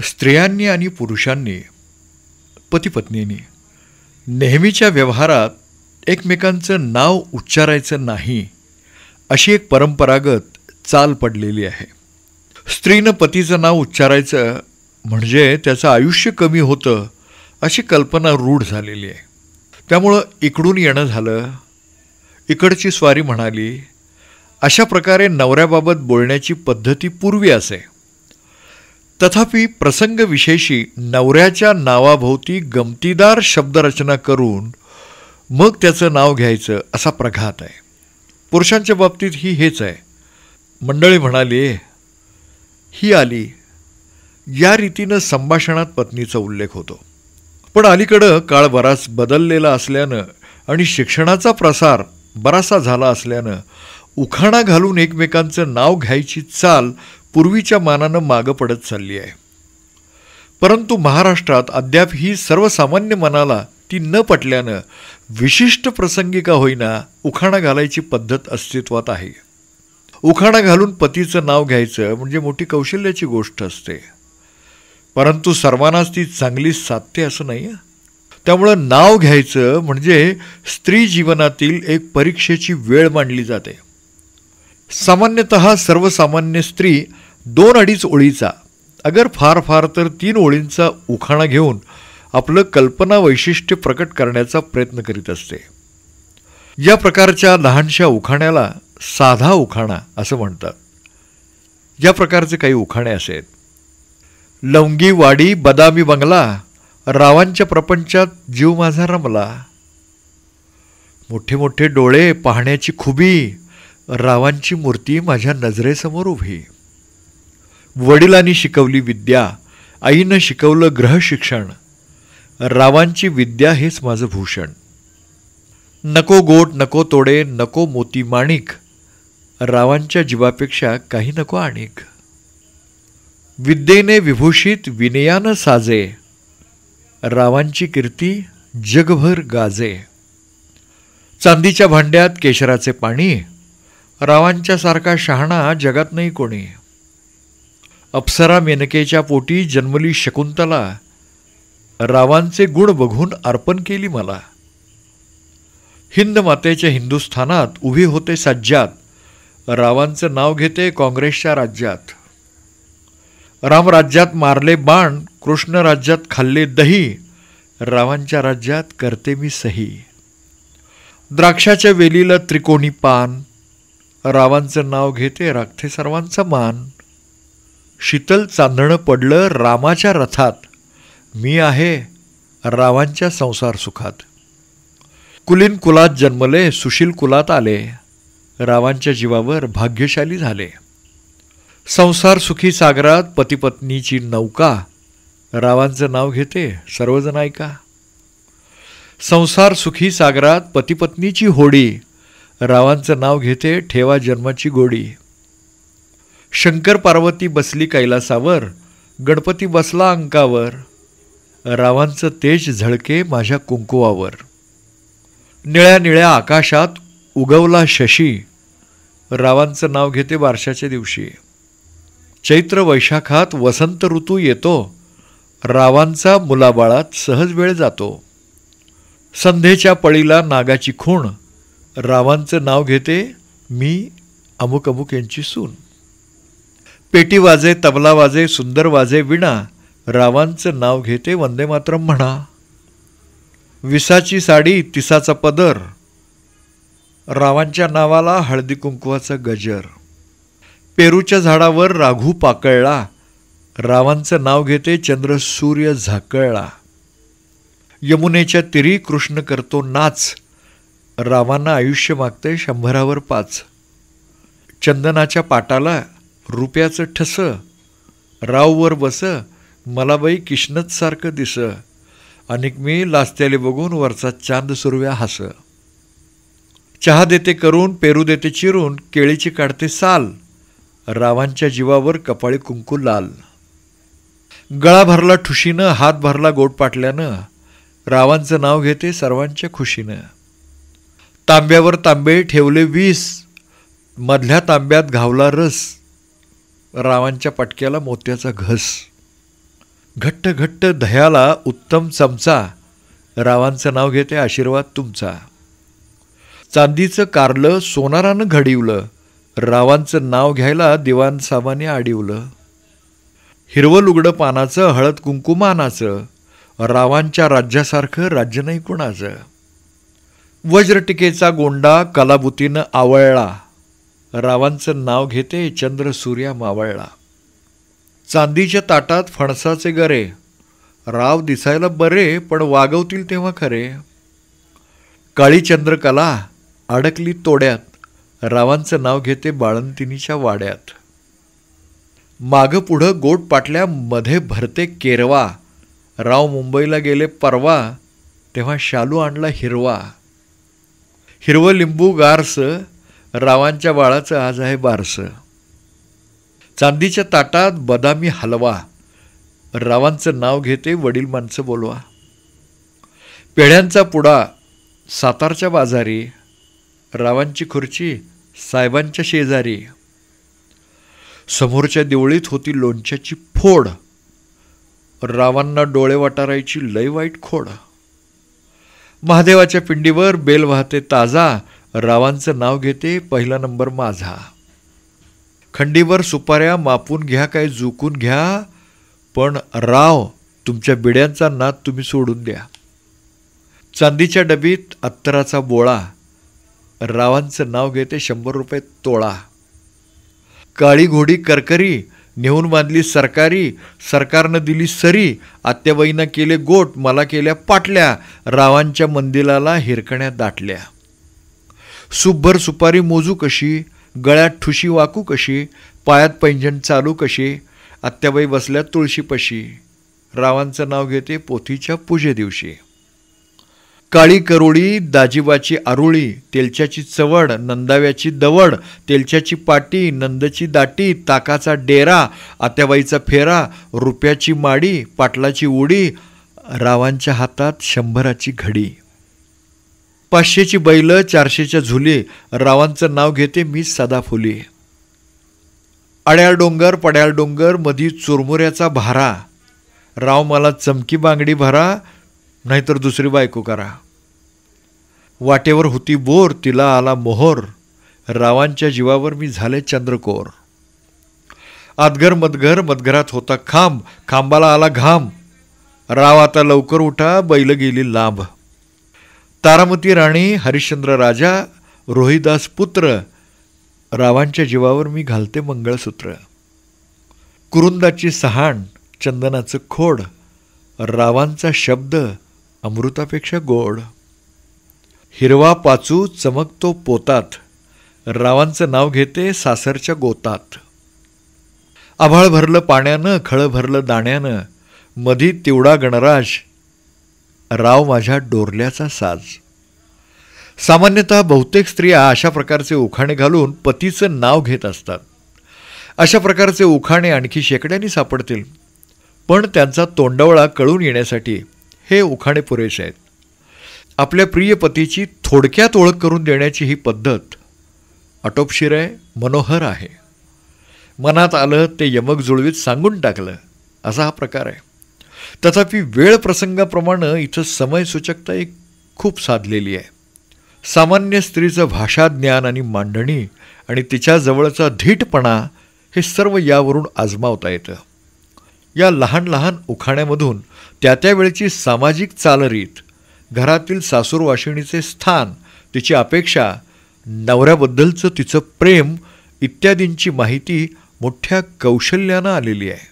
स्त्रियांनी आणि पुरुषांनी पतीपत्नींनी नेहमीच्या व्यवहारात एकमेकांचं नाव उच्चारायचं नाही अशी एक परंपरागत चाल पडलेली आहे स्त्रीनं पतीचं नाव उच्चारायचं म्हणजे त्याचं आयुष्य कमी होतं अशी कल्पना रूढ झालेली आहे त्यामुळं इकडून येणं झालं इकडची स्वारी म्हणाली अशा प्रकारे नवऱ्याबाबत बोलण्याची पद्धती पूर्वी असे तथापि प्रसंग विशेषी नवऱ्याच्या नावाभोवती गमतीदार शब्दरचना करून मग त्याचं नाव घ्यायचं असा प्रघात आहे पुरुषांच्या बाबतीत ही हेच आहे मंडळी म्हणाली ही आली या रीतीनं संभाषणात पत्नीचा उल्लेख होतो पण अलीकडं काळ बराच बदललेला असल्यानं आणि शिक्षणाचा प्रसार बरासा झाला असल्यानं उखाणा घालून एकमेकांचं नाव घ्यायची चाल पूर्वीच्या मानानं मागं पडत चालली आहे परंतु महाराष्ट्रात अद्याप ही सर्वसामान्य मनाला ती न पटल्यानं विशिष्ट प्रसंगी का होईना उखाणा घालायची पद्धत अस्तित्वात आहे उखाणा घालून पतीचं नाव घ्यायचं म्हणजे मोठी कौशल्याची गोष्ट असते परंतु सर्वांनाच ती चांगली साधते असं नाही त्यामुळं नाव घ्यायचं म्हणजे स्त्री जीवनातील एक परीक्षेची वेळ मांडली जाते सामान्यत सर्वसामान्य स्त्री दोन अडीच ओळीचा अगर फार फार तर तीन ओळींचा उखाणा घेऊन आपलं कल्पना वैशिष्ट्य प्रकट करण्याचा प्रयत्न करीत असते या प्रकारच्या लहानशा उखाण्याला साधा उखाणा असं म्हणतात या प्रकारचे काही उखाणे असे आहेत लवंगी वाडी बदामी बंगला रावांच्या प्रपंचात जीव माझा रमला मोठे मोठे डोळे पाहण्याची खुबी रावांची मूर्ती माझ्या नजरेसमोर उभी वडिलांनी शिकवली विद्या आईनं शिकवलं ग्रहशिक्षण रावांची विद्या हेच माझं भूषण नको गोट नको तोडे नको मोती माणिक रावांच्या जीवापेक्षा काही नको आणिक विद्येने विभूषित विनयानं साजे रावांची कीर्ती जगभर गाजे चांदीच्या भांड्यात केशराचे पाणी सारखा शहाणा जगात नाही कोणी अप्सरा मेनकेच्या पोटी जन्मली शकुंतला रावांचे गुण बघून अर्पण केली मला हिंद मातेच्या हिंदुस्थानात उभी होते सज्जात रावांचं नाव घेते काँग्रेसच्या राज्यात राम राज्यात मारले बाण कृष्ण राज्यात खाल्ले दही रावांच्या राज्यात करते मी सही द्राक्षाच्या वेलीला त्रिकोणी पान रावांचं नाव घेते राखते सर्वांचा मान शीतल चांदणं पडलं रामाच्या रथात मी आहे रावांच्या संसार सुखात कुलीन कुलात जन्मले सुशील कुलात आले रावांच्या जीवावर भाग्यशाली झाले संसार सुखी सागरात पतीपत्नीची नौका रावांचं नाव घेते सर्वजण ऐका संसार सुखी सागरात पतीपत्नीची होडी रावांचं नाव घेते ठेवा जन्माची गोडी शंकर पार्वती बसली कैलासावर गणपती बसला अंकावर रावांचं तेज झळके माझ्या कुंकुवावर निळ्या निळ्या आकाशात उगवला शशी रावांचं नाव घेते बारशाच्या दिवशी चैत्र वैशाखात वसंत ऋतू येतो रावांचा मुलाबाळात सहज वेळ जातो संधेच्या पळीला नागाची खूण रावांचं नाव घेते मी अमुक अमुक यांची सून पेटी वाजे तबला वाजे सुंदर वाजे विणा रावांचं नाव घेते वंदे मातरम म्हणा विसाची साडी तिसाचा पदर रावांच्या नावाला हळदी कुंकवाचा गजर पेरूच्या झाडावर राघू पाकळला रावांचं नाव घेते चंद्र सूर्य झाकळला यमुनेच्या तिरी कृष्ण करतो नाच रावांना आयुष्य मागते शंभरावर पाच चंदनाच्या पाटाला रुपयाचं ठस राववर बस मला बाई किशनच सारखं दिस आणि मी लास्त्याले बघून वरचा चांद सुरव्या हस चहा देते करून पेरू देते चिरून केळीची काढते साल रावांच्या जीवावर कपाळी कुंकू लाल गळा भरला ठुशीनं हात भरला गोड पाटल्यानं रावांचं नाव घेते सर्वांच्या खुशीनं तांब्यावर तांबे ठेवले वीस मधल्या तांब्यात घावला रस रावांच्या पटक्याला मोत्याचा घस घट्ट घट्ट दह्याला उत्तम चमचा रावांचं नाव घेते आशीर्वाद तुमचा चांदीचं कारलं सोनारानं घडिवलं रावांचं नाव घ्यायला दिवान आडिवलं हिरवं लुगडं पानाचं हळद कुंकुमानाचं रावांच्या राज्यासारखं राज्य नाही कुणाचं वज्रटिकेचा गोंडा कलाबुतीनं आवळला रावांचं नाव घेते चंद्र सूर्या मावळला चांदीच्या ताटात फणसाचे गरे राव दिसायला बरे पण वागवतील तेव्हा खरे काळी चंद्रकला अडकली तोड्यात रावांचं नाव घेते बाळंतिनीच्या वाड्यात मागं पुढं गोट पाटल्या मध्ये भरते केरवा राव मुंबईला गेले परवा तेव्हा शालू आणला हिरवा हिरवं लिंबू गारसं रावांच्या बाळाचं आज आहे बारसं चांदीच्या ताटात बदामी हलवा रावांचं नाव घेते वडील माणसं बोलवा पेढ्यांचा पुडा सातारच्या बाजारी रावांची खुर्ची साहेबांच्या शेजारी समोरच्या देवळीत होती लोणच्याची फोड रावांना डोळे वाटारायची लय वाईट खोड महादेवाच्या पिंडीवर बेल वाहते ताजा रावांचं नाव घेते पहिला नंबर माझा खंडीवर सुपाऱ्या मापून घ्या काय झुकून घ्या पण राव तुमच्या बिड्यांचा नाद तुम्ही सोडून द्या चांदीच्या डबीत अत्तराचा बोळा रावांचं नाव घेते शंभर रुपये तोळा काळी घोडी करकरी नेहून बांधली सरकारी सरकारनं दिली सरी आत्याबाईनं केले गोट मला केल्या पाटल्या रावांच्या मंदिराला हिरकण्या दाटल्या सुभर सुपारी मोजू कशी गळ्यात ठुशी वाकू कशी पायात पैंजण चालू कशी आत्याबाई बसल्या तुळशीपशी रावांचं नाव घेते पोथीच्या पूजे दिवशी काळी करोडी दाजिबाची आरुळी तेलच्याची चवड नंदाव्याची दवड तेलच्याची पाटी नंदची दाटी ताकाचा डेरा आत्याबाईचा फेरा रुपयाची माडी पाटलाची उडी रावांच्या हातात शंभराची घडी पाचशेची बैल चारशेच्या झुले रावांचं नाव घेते मी सदाफुली अड्याळ डोंगर पड्याळ डोंगर मधी चुरमुऱ्याचा भारा राव मला चमकी बांगडी भरा नाहीतर दुसरी बायको करा वाटेवर होती बोर तिला आला मोहर रावांच्या जीवावर मी झाले चंद्रकोर आदघर मदघर मदघरात होता खांब खांबाला आला घाम राव आता लवकर उठा बैल गेली लांब तारामती राणी हरिश्चंद्र राजा रोहिदास पुत्र रावांच्या जीवावर मी घालते मंगळसूत्र कुरुंदाची सहाण चंदनाचं खोड रावांचा शब्द अमृतापेक्षा गोड हिरवा पाचू चमकतो पोतात रावांचं नाव घेते सासरच्या गोतात आभाळ भरलं पाण्यानं खळ भरलं दाण्यानं मधी तिवडा गणराज राव माझ्या डोरल्याचा साज सामान्यतः बहुतेक स्त्रिया अशा प्रकारचे उखाणे घालून पतीचं नाव घेत असतात अशा प्रकारचे उखाणे आणखी शेकड्यांनी सापडतील पण त्यांचा तोंडवळा कळून येण्यासाठी हे उखाणे पुरेसे आहेत आपल्या प्रिय पतीची थोडक्यात ओळख करून देण्याची ही पद्धत आटोपशीर आहे मनोहर आहे मनात आलं ते यमक जुळवीत सांगून टाकलं असा हा प्रकार आहे तथापि वेळ प्रसंगाप्रमाणे इथं समयसूचकता एक खूप साधलेली आहे सामान्य स्त्रीचं भाषा ज्ञान आणि मांडणी आणि तिच्याजवळचा धीटपणा हे सर्व यावरून आजमावता येतं या लहान लहान उखाण्यामधून त्या त्यावेळेची सामाजिक चालरीत घरातील सासूरवाशिणीचे स्थान तिची अपेक्षा नवऱ्याबद्दलचं तिचं प्रेम इत्यादींची माहिती मोठ्या कौशल्यानं आलेली आहे